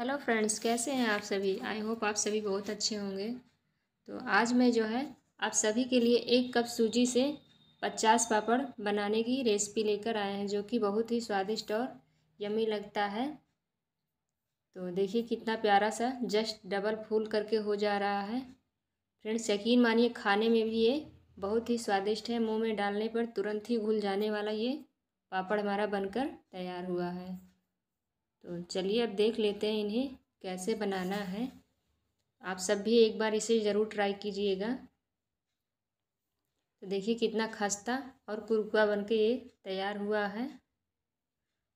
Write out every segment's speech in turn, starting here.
hello friends कैसे हैं आप सभी आई होप आप सभी बहुत अच्छे होंगे तो आज मैं जो है आप सभी के लिए एक कप सूजी से पचास पापड़ बनाने की रेसिपी लेकर आए हैं जो कि बहुत ही स्वादिष्ट और यमी लगता है तो देखिए कितना प्यारा सा जस्ट डबल फूल करके हो जा रहा है फ्रेंड्स यकीन मानिए खाने में भी ये बहुत ही स्वादिष्ट है मुँह में डालने पर तुरंत ही घुल जाने वाला ये पापड़ हमारा बनकर तैयार हुआ है तो चलिए अब देख लेते हैं इन्हें कैसे बनाना है आप सब भी एक बार इसे ज़रूर ट्राई कीजिएगा तो देखिए कितना खस्ता और कुरकुआ बन के ये तैयार हुआ है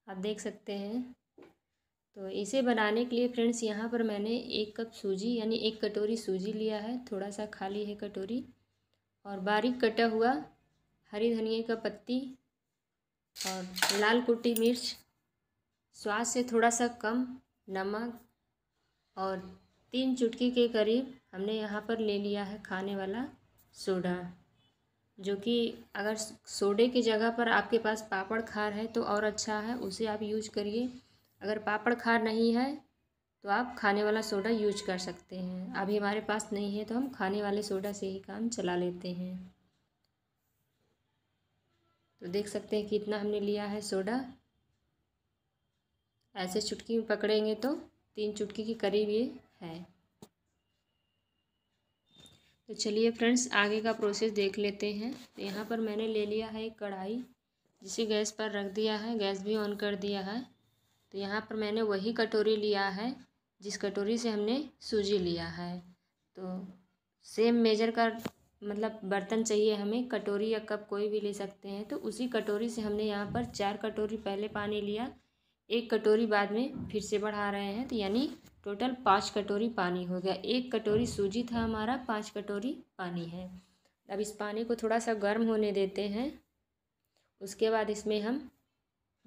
आप देख सकते हैं तो इसे बनाने के लिए फ्रेंड्स यहाँ पर मैंने एक कप सूजी यानी एक कटोरी सूजी लिया है थोड़ा सा खाली है कटोरी और बारीक कटा हुआ हरी धनिया का पत्ती और लाल कुटी मिर्च स्वाद से थोड़ा सा कम नमक और तीन चुटकी के करीब हमने यहाँ पर ले लिया है खाने वाला सोडा जो कि अगर सोडे की जगह पर आपके पास पापड़ खार है तो और अच्छा है उसे आप यूज करिए अगर पापड़ खार नहीं है तो आप खाने वाला सोडा यूज कर सकते हैं अभी हमारे पास नहीं है तो हम खाने वाले सोडा से ही काम चला लेते हैं तो देख सकते हैं कितना हमने लिया है सोडा ऐसे चुटकी में पकड़ेंगे तो तीन चुटकी के करीब ये है तो चलिए फ्रेंड्स आगे का प्रोसेस देख लेते हैं तो यहाँ पर मैंने ले लिया है एक कढ़ाई जिसे गैस पर रख दिया है गैस भी ऑन कर दिया है तो यहाँ पर मैंने वही कटोरी लिया है जिस कटोरी से हमने सूजी लिया है तो सेम मेजर का मतलब बर्तन चाहिए हमें कटोरी या कप कोई भी ले सकते हैं तो उसी कटोरी से हमने यहाँ पर चार कटोरी पहले पानी लिया एक कटोरी बाद में फिर से बढ़ा रहे हैं तो यानी टोटल पाँच कटोरी पानी हो गया एक कटोरी सूजी था हमारा पाँच कटोरी पानी है अब इस पानी को थोड़ा सा गर्म होने देते हैं उसके बाद इसमें हम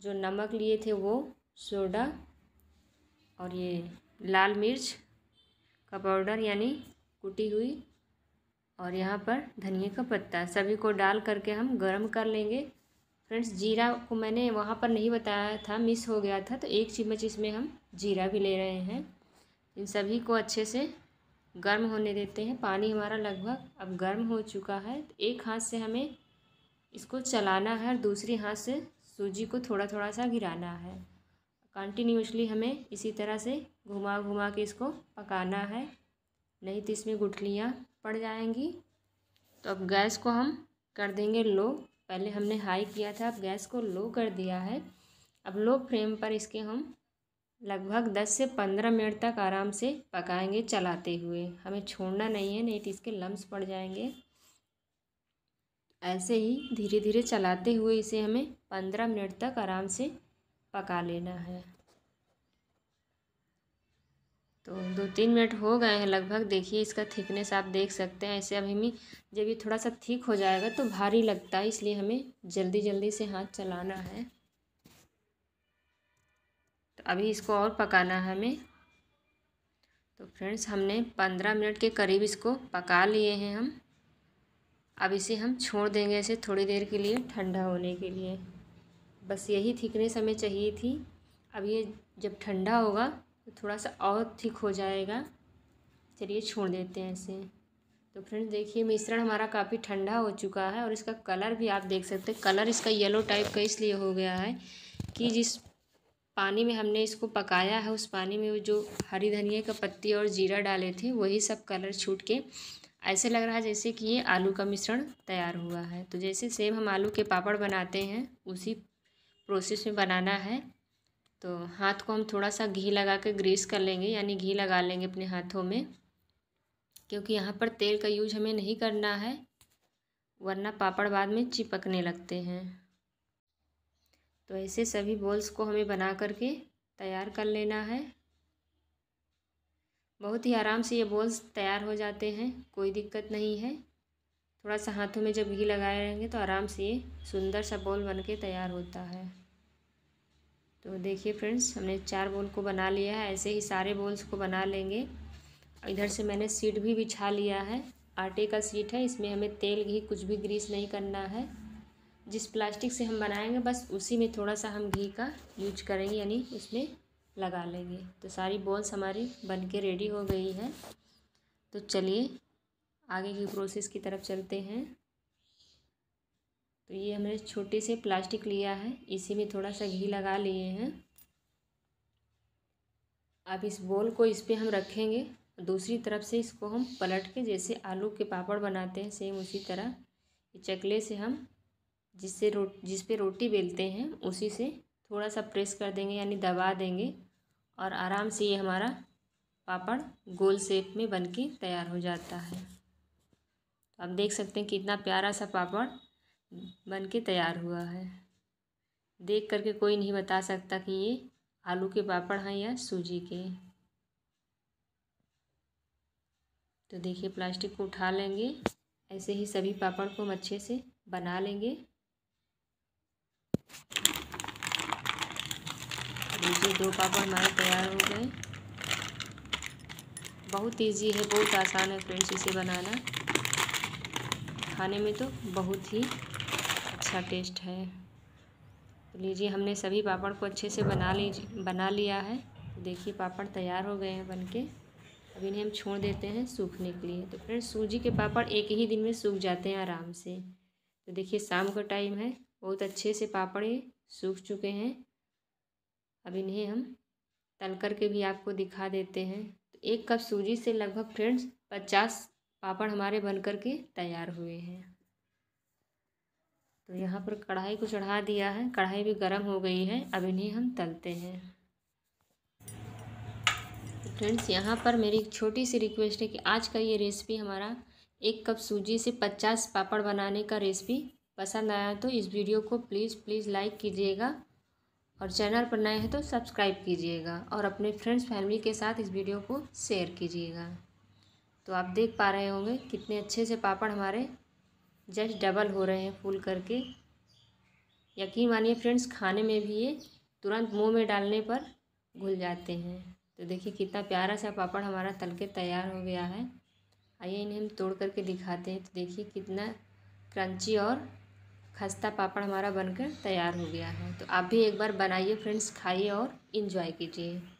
जो नमक लिए थे वो सोडा और ये लाल मिर्च का पाउडर यानी कुटी हुई और यहाँ पर धनिए का पत्ता सभी को डाल करके हम गर्म कर लेंगे फ्रेंड्स जीरा को मैंने वहाँ पर नहीं बताया था मिस हो गया था तो एक चम्मच इसमें हम जीरा भी ले रहे हैं इन सभी को अच्छे से गर्म होने देते हैं पानी हमारा लगभग अब गर्म हो चुका है तो एक हाथ से हमें इसको चलाना है और दूसरी हाथ से सूजी को थोड़ा थोड़ा सा गिराना है कंटिन्यूसली हमें इसी तरह से घुमा घुमा के इसको पकाना है नहीं तो इसमें गुठलियाँ पड़ जाएंगी तो अब गैस को हम कर देंगे लो पहले हमने हाई किया था अब गैस को लो कर दिया है अब लो फ्लेम पर इसके हम लगभग दस से पंद्रह मिनट तक आराम से पकाएंगे चलाते हुए हमें छोड़ना नहीं है नहीं तो इसके लम्स पड़ जाएंगे ऐसे ही धीरे धीरे चलाते हुए इसे हमें पंद्रह मिनट तक आराम से पका लेना है तो दो तीन मिनट हो गए हैं लगभग देखिए इसका थिकनेस आप देख सकते हैं ऐसे अभी भी जब ये थोड़ा सा थिक हो जाएगा तो भारी लगता है इसलिए हमें जल्दी जल्दी से हाथ चलाना है तो अभी इसको और पकाना है हमें तो फ्रेंड्स हमने पंद्रह मिनट के करीब इसको पका लिए हैं हम अब इसे हम छोड़ देंगे ऐसे थोड़ी देर के लिए ठंडा होने के लिए बस यही थिकनेस हमें चाहिए थी अब ये जब ठंडा होगा थोड़ा सा और ठीक हो जाएगा चलिए छोड़ देते हैं इसे तो फ्रेंड्स देखिए मिश्रण हमारा काफ़ी ठंडा हो चुका है और इसका कलर भी आप देख सकते हैं कलर इसका येलो टाइप का इसलिए हो गया है कि जिस पानी में हमने इसको पकाया है उस पानी में वो जो हरी धनिया का पत्ती और जीरा डाले थे वही सब कलर छूट के ऐसे लग रहा है जैसे कि ये आलू का मिश्रण तैयार हुआ है तो जैसे सेम हम आलू के पापड़ बनाते हैं उसी प्रोसेस में बनाना है तो हाथ को हम थोड़ा सा घी लगा के ग्रीस कर लेंगे यानी घी लगा लेंगे अपने हाथों में क्योंकि यहाँ पर तेल का यूज हमें नहीं करना है वरना पापड़ बाद में चिपकने लगते हैं तो ऐसे सभी बॉल्स को हमें बना करके तैयार कर लेना है बहुत ही आराम से ये बॉल्स तैयार हो जाते हैं कोई दिक्कत नहीं है थोड़ा सा हाथों में जब घी लगाए रहेंगे तो आराम से ये सुंदर सा बॉल बन के तैयार होता है तो देखिए फ्रेंड्स हमने चार बोल को बना लिया है ऐसे ही सारे बोल्स को बना लेंगे इधर से मैंने सीट भी बिछा लिया है आटे का सीट है इसमें हमें तेल घी कुछ भी ग्रीस नहीं करना है जिस प्लास्टिक से हम बनाएंगे बस उसी में थोड़ा सा हम घी का यूज करेंगे यानी उसमें लगा लेंगे तो सारी बॉल्स हमारी बन के रेडी हो गई है तो चलिए आगे की प्रोसेस की तरफ चलते हैं तो ये हमने छोटे से प्लास्टिक लिया है इसी में थोड़ा सा घी लगा लिए हैं अब इस बोल को इस पर हम रखेंगे दूसरी तरफ से इसको हम पलट के जैसे आलू के पापड़ बनाते हैं सेम उसी तरह चकले से हम जिससे रो जिस पे रोटी बेलते हैं उसी से थोड़ा सा प्रेस कर देंगे यानी दबा देंगे और आराम से ये हमारा पापड़ गोल शेप में बन के तैयार हो जाता है तो आप देख सकते हैं कितना प्यारा सा पापड़ बन के तैयार हुआ है देख करके कोई नहीं बता सकता कि ये आलू के पापड़ हैं या सूजी के तो देखिए प्लास्टिक को उठा लेंगे ऐसे ही सभी पापड़ को हम अच्छे से बना लेंगे देखिए दो पापड़ हमारे तैयार हो गए बहुत इजी है बहुत आसान है फ्रेंड्स इसे बनाना खाने में तो बहुत ही अच्छा टेस्ट है तो लीजिए हमने सभी पापड़ को अच्छे से बना लीजिए बना लिया है तो देखिए पापड़ तैयार हो गए हैं बन के अब इन्हें हम छोड़ देते हैं सूखने के लिए तो फ्रेंड्स सूजी के पापड़ एक ही दिन में सूख जाते हैं आराम से तो देखिए शाम का टाइम है बहुत अच्छे से पापड़े सूख चुके हैं अब इन्हें हम तल कर के भी आपको दिखा देते हैं तो एक कप सूजी से लगभग फ्रेंड्स पचास पापड़ हमारे बन करके के तैयार हुए हैं तो यहाँ पर कढ़ाई को चढ़ा दिया है कढ़ाई भी गर्म हो गई है अब इन्हें हम तलते हैं तो फ्रेंड्स यहाँ पर मेरी एक छोटी सी रिक्वेस्ट है कि आज का ये रेसिपी हमारा एक कप सूजी से पचास पापड़ बनाने का रेसिपी पसंद आया तो इस वीडियो को प्लीज़ प्लीज़ लाइक कीजिएगा और चैनल पर नए हैं तो सब्सक्राइब कीजिएगा और अपने फ्रेंड्स फैमिली के साथ इस वीडियो को शेयर कीजिएगा तो आप देख पा रहे होंगे कितने अच्छे से पापड़ हमारे जस्ट डबल हो रहे हैं फूल करके यकीन मानिए फ्रेंड्स खाने में भी ये तुरंत मुंह में डालने पर घुल जाते हैं तो देखिए कितना प्यारा सा पापड़ हमारा तल के तैयार हो गया है आइए इन्हें हम तोड़ करके दिखाते हैं तो देखिए कितना क्रंची और खस्ता पापड़ हमारा बनकर तैयार हो गया है तो आप भी एक बार बनाइए फ्रेंड्स खाइए और इन्जॉय कीजिए